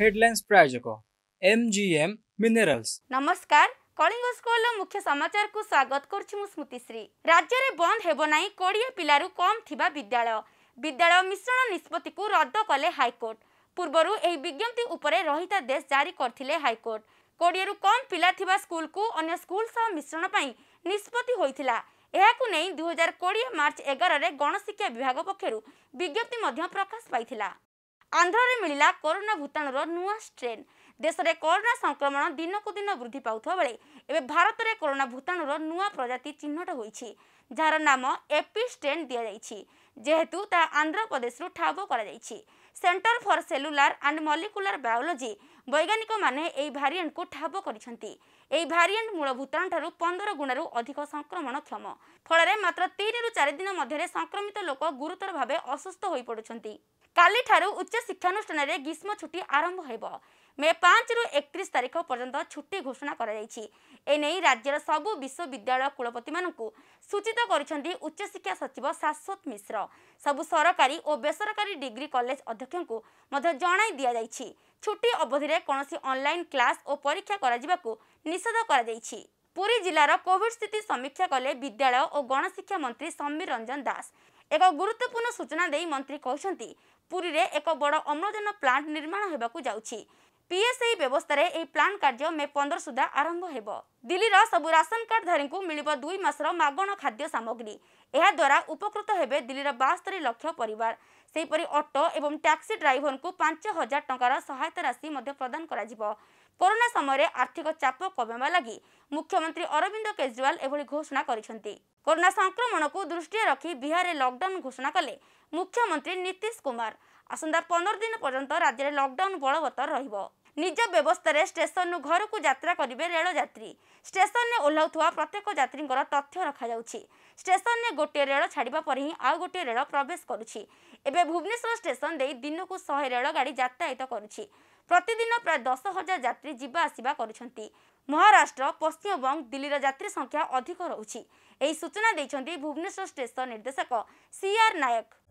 headlines ପ୍ରାୟୋଜକ MGM minerals ନମସ୍କାର କଳିଙ୍ଗ ସ୍କୁଲର ମୁଖ୍ୟ ସମାଚାରକୁ ସ୍ୱାଗତ କରୁଛି ମୁଁ ସ୍ମୃତିଶ୍ରୀ ରାଜ୍ୟରେ ବନ୍ଦ ହେବ ନାହିଁ କୋଡ଼ିଏ ପିଲାରୁ କମ୍ ଥିବା ବିଦ୍ୟାଳୟ ବିଦ୍ୟାଳୟ ମିଶ୍ରଣ ନିଷ୍ପତ୍ତିକୁ ରଦ୍ଦ କଲେ ହାଇକୋର୍ଟ ପୂର୍ବରୁ ଏହି ବିଜ୍ଞପ୍ତି ଉପରେ ରହିତାଦେଶ ଜାରି କରିଥିଲେ ହାଇକୋର୍ଟ କୋଡ଼ିଏରୁ କମ୍ ପିଲା ଥିବା ସ୍କୁଲକୁ ଅନ୍ୟ ସ୍କୁଲ ସହ ମିଶ୍ରଣ ପାଇଁ ନିଷ୍ପତ୍ତି ହୋଇଥିଲା ଏହାକୁ ନେଇ ଦୁଇହଜାର କୋଡ଼ିଏ ମାର୍ଚ୍ଚ ଏଗାରରେ ଗଣଶିକ୍ଷା ବିଭାଗ ପକ୍ଷରୁ ବିଜ୍ଞପ୍ତି ମଧ୍ୟ ପ୍ରକାଶ ପାଇଥିଲା ଆନ୍ଧ୍ରରେ ମିଳିଲା କରୋନା ଭୂତାଣୁର ନୂଆ ଷ୍ଟ୍ରେନ୍ ଦେଶରେ କରୋନା ସଂକ୍ରମଣ ଦିନକୁ ଦିନ ବୃଦ୍ଧି ପାଉଥିବା ବେଳେ ଏବେ ଭାରତରେ କରୋନା ଭୂତାଣୁର ନୂଆ ପ୍ରଜାତି ଚିହ୍ନଟ ହୋଇଛି ଯାହାର ନାମ ଏପି ଷ୍ଟ୍ରେନ୍ ଦିଆଯାଇଛି ଯେହେତୁ ତାହା ଆନ୍ଧ୍ରପ୍ରଦେଶରୁ ଠାବ କରାଯାଇଛି centre for cellular and molecular biology ବୈଜ୍ଞାନିକମାନେ ଏହି ଭାରିଏଣ୍ଟକୁ ଠାବ କରିଛନ୍ତି ଏହି ଭାରିଏଣ୍ଟ ମୂଳ ଭୂତାଣୁ ଠାରୁ ପନ୍ଦର ଗୁଣରୁ ଅଧିକ ସଂକ୍ରମଣ କ୍ଷମ ଫଳରେ ମାତ୍ର ତିନିରୁ ଚାରି ଦିନ ମଧ୍ୟରେ ସଂକ୍ରମିତ ଲୋକ ଗୁରୁତର ଭାବେ ଅସୁସ୍ଥ ହୋଇପଡୁଛନ୍ତି କାଲିଠାରୁ ଉଚ୍ଚ ଶିକ୍ଷାନୁଷ୍ଠାନରେ ଗ୍ରୀଷ୍ମ ଛୁଟି ଆରମ୍ଭ ହେବ ମେ ପାଞ୍ଚରୁ ଏକତିରିଶ ତାରିଖ ପର୍ଯ୍ୟନ୍ତ ଛୁଟି ଘୋଷଣା କରାଯାଇଛି ଏନେଇ ରାଜ୍ୟର ସବୁ ବିଶ୍ୱବିଦ୍ୟାଳୟ କୁଳପତିମାନଙ୍କୁ ସୂଚିତ କରିଛନ୍ତି ଉଚ୍ଚଶିକ୍ଷା ସଚିବ ଶାଶ୍ୱତ ମିଶ୍ର ସବୁ ସରକାରୀ ଓ ବେସରକାରୀ ଡିଗ୍ରୀ କଲେଜ ଅଧ୍ୟକ୍ଷଙ୍କୁ ମଧ୍ୟ ଜଣାଇ ଦିଆଯାଇଛି ଛୁଟି ଅବଧିରେ କୌଣସି ଅନଲାଇନ୍ କ୍ଲାସ୍ ଓ ପରୀକ୍ଷା କରାଯିବାକୁ ନିଷେଧ କରାଯାଇଛି ପୁରୀ ଜିଲ୍ଲାର କୋଭିଡ୍ ସ୍ଥିତି ସମୀକ୍ଷା କଲେ ବିଦ୍ୟାଳୟ ଓ ଗଣଶିକ୍ଷା ମନ୍ତ୍ରୀ ସମୀର ରଞ୍ଜନ ଦାସ ଏକ ଗୁରୁତ୍ୱପୂର୍ଣ୍ଣ ସୂଚନା ଦେଇ ମନ୍ତ୍ରୀ କହିଛନ୍ତି ପୁରୀରେ ଏକ ବଡ଼ ଅମ୍ଳଜାନ ପ୍ଲାଣ୍ଟ ନିର୍ମାଣ ହେବାକୁ ଯାଉଛି ପିଏସ୍ଆଇ ବ୍ୟବସ୍ଥାରେ ଏହି ପ୍ଲାଣ୍ଟ କାର୍ଯ୍ୟ ମେ ପନ୍ଦର ସୁଦ୍ଧା ଆରମ୍ଭ ହେବ ଦିଲ୍ଲୀର ସବୁ ରାସନ କାର୍ଡଧାରୀଙ୍କୁ ମିଳିବ ଦୁଇ ମାସର ମାଗଣା ଖାଦ୍ୟ ସାମଗ୍ରୀ ଏହାଦ୍ୱାରା ଉପକୃତ ହେବେ ଦିଲ୍ଲୀର ବାସ୍ତରୀ ଲକ୍ଷ ପରିବାର ସେହିପରି ଅଟୋ ଏବଂ ଟ୍ୟାକ୍ସି ଡ୍ରାଇଭରଙ୍କୁ ପାଞ୍ଚ ହଜାର ଟଙ୍କାର ସହାୟତା ରାଶି ମଧ୍ୟ ପ୍ରଦାନ କରାଯିବ କରୋନା ସମୟରେ ଆର୍ଥିକ ଚାପ କମାଇବା ଲାଗି ମୁଖ୍ୟମନ୍ତ୍ରୀ ଅରବିନ୍ଦ କେଜରିୱାଲ ଏଭଳି ଘୋଷଣା କରିଛନ୍ତି କରୋନା ସଂକ୍ରମଣକୁ ଦୃଷ୍ଟିରେ ରଖି ବିହାରରେ ଲକ୍ଡାଉନ୍ ଘୋଷଣା କଲେ ମୁଖ୍ୟମନ୍ତ୍ରୀ ନୀତିଶ କୁମାର ଆସନ୍ତା ପନ୍ଦର ଦିନ ପର୍ଯ୍ୟନ୍ତ ରାଜ୍ୟରେ ଲକଡାଉନ୍ ବଳବତ୍ତର ରହିବ ନିଜ ବ୍ୟବସ୍ଥାରେ ଷ୍ଟେସନରୁ ଘରକୁ ଯାତ୍ରା କରିବେ ରେଳ ଯାତ୍ରୀ ଷ୍ଟେସନରେ ଓହ୍ଲାଉଥିବା ପ୍ରତ୍ୟେକ ଯାତ୍ରୀଙ୍କର ତଥ୍ୟ ରଖାଯାଉଛି ଷ୍ଟେସନରେ ଗୋଟିଏ ରେଳ ଛାଡ଼ିବା ପରେ ହିଁ ଆଉ ଗୋଟିଏ ରେଳ ପ୍ରବେଶ କରୁଛି ଏବେ ଭୁବନେଶ୍ୱର ଷ୍ଟେସନ ଦେଇ ଦିନକୁ ଶହେ ରେଳଗାଡ଼ି ଯାତାୟାତ କରୁଛି ପ୍ରତିଦିନ ପ୍ରାୟ ଦଶ ହଜାର ଯାତ୍ରୀ ଯିବା ଆସିବା କରୁଛନ୍ତି ମହାରାଷ୍ଟ୍ର ପଶ୍ଚିମବଙ୍ଗ ଦିଲ୍ଲୀର ଯାତ୍ରୀ ସଂଖ୍ୟା ଅଧିକ ରହୁଛି ଏହି ସୂଚନା ଦେଇଛନ୍ତି ଭୁବନେଶ୍ୱର ଷ୍ଟେସନ ନିର୍ଦ୍ଦେଶକ ସିଆର୍ ନାୟକ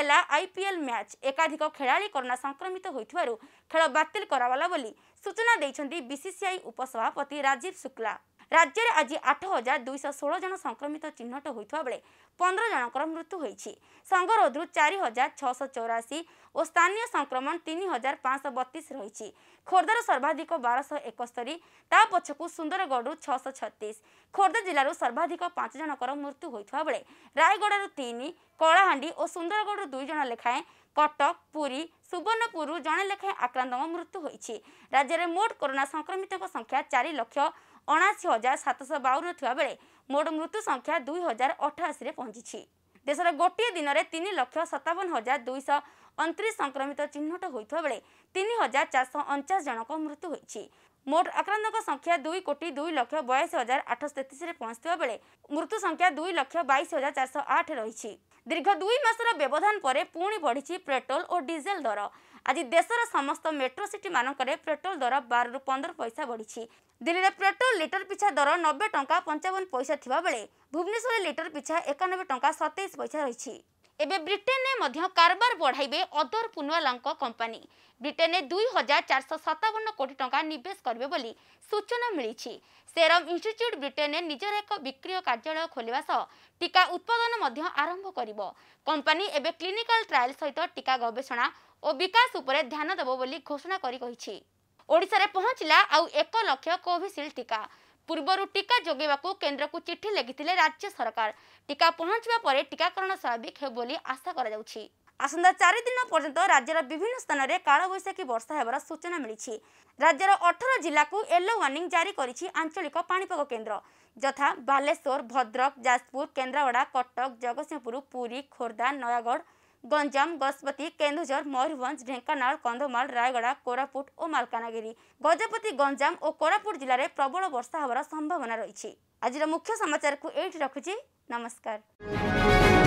ହେଲା ଆଇପିଏଲ୍ ମ୍ୟାଚ୍ ଏକାଧିକ ଖେଳାଳି କରୋନା ସଂକ୍ରମିତ ହୋଇଥିବାରୁ ଖେଳ ବାତିଲ କରାଗଲା ବୋଲି ସୂଚନା ଦେଇଛନ୍ତି ବିସିସିଆଇ ଉପସଭାପତି ରାଜୀବ ଶୁକ୍ଲା ରାଜ୍ୟରେ ଆଜି ଆଠ ହଜାର ଦୁଇଶହ ଷୋହଳ ଜଣ ସଂକ୍ରମିତ ଚିହ୍ନଟ ହୋଇଥିବା ବେଳେ ପନ୍ଦର ଜଣଙ୍କର ମୃତ୍ୟୁ ହୋଇଛି ସଙ୍ଗରୋଧରୁ ଚାରି ହଜାର ଛଅଶହ ଚଉରାଶୀ ଓ ସ୍ଥାନୀୟ ସଂକ୍ରମଣ ତିନି ହଜାର ପାଞ୍ଚଶହ ବତିଶ ରହିଛି ଖୋର୍ଦ୍ଧାରୁ ସର୍ବାଧିକ ବାରଶହ ଏକସ୍ତରୀ ତା ପଛକୁ ସୁନ୍ଦରଗଡ଼ରୁ ଛଅଶହ ଛତିଶ ଖୋର୍ଦ୍ଧା ଜିଲ୍ଲାରୁ ସର୍ବାଧିକ ପାଞ୍ଚ ଜଣଙ୍କର ମୃତ୍ୟୁ ହୋଇଥିବା ବେଳେ ରାୟଗଡ଼ାରୁ ତିନି କଳାହାଣ୍ଡି ଓ ସୁନ୍ଦରଗଡ଼ରୁ ଦୁଇ ଜଣ ଲେଖାଏଁ କଟକ ପୁରୀ ସୁବର୍ଣ୍ଣପୁରରୁ ଜଣେ ଲେଖାଏଁ ଆକ୍ରାନ୍ତଙ୍କ ମୃତ୍ୟୁ ହୋଇଛି ରାଜ୍ୟରେ ମୋଟ କରୋନା ସଂକ୍ରମିତଙ୍କ ସଂଖ୍ୟା ଚାରି ଲକ୍ଷ ଅଣାଅଶୀ ହଜାର ସାତଶହ ବାଉନ ଥିବାବେଳେ ମୋଟ ମୃତ୍ୟୁ ସଂଖ୍ୟା ଦୁଇ ହଜାର ଅଠାଅଶୀରେ ପହଞ୍ଚିଛି ଦେଶର ଗୋଟିଏ ଦିନରେ ତିନି ଲକ୍ଷ ସତାବନ ହଜାର ଦୁଇଶହ ଅଣତିରିଶ ସଂକ୍ରମିତ ଚିହ୍ନଟ ହୋଇଥିବା ବେଳେ ତିନି ହଜାର ଚାରିଶହ ଅଣଚାଶ ଜଣଙ୍କ ମୃତ୍ୟୁ ହୋଇଛି ମୋଟ ଆକ୍ରାନ୍ତଙ୍କ ସଂଖ୍ୟା ଦୁଇ କୋଟି ଦୁଇ ଲକ୍ଷ ବୟାଅଶୀ ହଜାର ଆଠଶହ ତେତିଶରେ ପହଞ୍ଚିଥିବା ବେଳେ ମୃତ୍ୟୁ ସଂଖ୍ୟା ଦୁଇ ଲକ୍ଷ ବାଇଶ ହଜାର ଚାରିଶହ ଆଠ ରହିଛି ଦୀର୍ଘ ଦୁଇ ମାସର ବ୍ୟବଧାନ ପରେ ପୁଣି ବଢ଼ିଛି ପେଟ୍ରୋଲ ଓ ଡିଜେଲ ଦର ଆଜି ଦେଶର ସମସ୍ତ ମେଟ୍ରୋ ସିଟି ମାନଙ୍କରେ ପେଟ୍ରୋଲ ଦର ବାରରୁ ପନ୍ଦର ପଇସା ବଢ଼ିଛି ଦିଲ୍ଲୀରେ ପେଟ୍ରୋଲ ଲିଟର ପିଛା ଦର ନବେ ଟଙ୍କା ପଞ୍ଚାବନ ପଇସା ଥିବାବେଳେ ଭୁବନେଶ୍ୱରରେ ଲିଟର ପିଛା ଏକାନବେ ଟଙ୍କା ସତେଇଶ ପଇସା ରହିଛି ଏବେ ବ୍ରିଟେନରେ ମଧ୍ୟ କାରବାର ବଢ଼ାଇବେ ଅଦର ପୁନୱାଲାଙ୍କ କମ୍ପାନୀ ବ୍ରିଟେନରେ ଦୁଇ ହଜାର ଚାରିଶହ ସତାବନ କୋଟି ଟଙ୍କା ନିବେଶ କରିବେ ବୋଲି ସୂଚନା ମିଳିଛି ସେରମ ଇନଷ୍ଟିଚ୍ୟୁଟ୍ ବ୍ରିଟେନରେ ନିଜର ଏକ ବିକ୍ରୟ କାର୍ଯ୍ୟାଳୟ ଖୋଲିବା ସହ ଟିକା ଉତ୍ପାଦନ ମଧ୍ୟ ଆରମ୍ଭ କରିବ କମ୍ପାନୀ ଏବେ କ୍ଲିନିକାଲ ଟ୍ରାଏଲ ସହିତ ଟିକା ଗବେଷଣା ଓ ବିକାଶ ଉପରେ ଧ୍ୟାନ ଦେବ ବୋଲି ଘୋଷଣା କରି କହିଛି ଓଡ଼ିଶାରେ ପହଞ୍ଚିଲା ଆଉ ଏକ ଲକ୍ଷ କୋଭିସିଲ୍ଡ ଟିକା ପୂର୍ବରୁ ଟିକା ଯୋଗାଇବାକୁ କେନ୍ଦ୍ରକୁ ଚିଠି ଲେଖିଥିଲେ ରାଜ୍ୟ ସରକାର ଟିକା ପହଞ୍ଚିବା ପରେ ଟିକାକରଣ ସ୍ୱାଭାବିକ ହେବ ବୋଲି ଆଶା କରାଯାଉଛି ଆସନ୍ତା ଚାରିଦିନ ପର୍ଯ୍ୟନ୍ତ ରାଜ୍ୟର ବିଭିନ୍ନ ସ୍ଥାନରେ କାଳବୈଶାଖୀ ବର୍ଷା ହେବାର ସୂଚନା ମିଳିଛି ରାଜ୍ୟର ଅଠର ଜିଲ୍ଲାକୁ ୟେଲୋ ୱାର୍ଣ୍ଣିଂ ଜାରି କରିଛି ଆଞ୍ଚଳିକ ପାଣିପାଗ କେନ୍ଦ୍ର ଯଥା ବାଲେଶ୍ୱର ଭଦ୍ରକ ଯାଜପୁର କେନ୍ଦ୍ରାପଡ଼ା କଟକ ଜଗତସିଂହପୁର ପୁରୀ ଖୋର୍ଦ୍ଧା ନୟାଗଡ଼ गञ्जाम गजपति केन्दुझर मयुरभँ्ज ढेङ्कानल कन्धमाल रायगडा कोरापुट मालकानगिरी गजपति गञ्चमुट जिल्ला प्रबल वर्षा हेर्नु सम्भावना रहेछ आज ए नमस्कार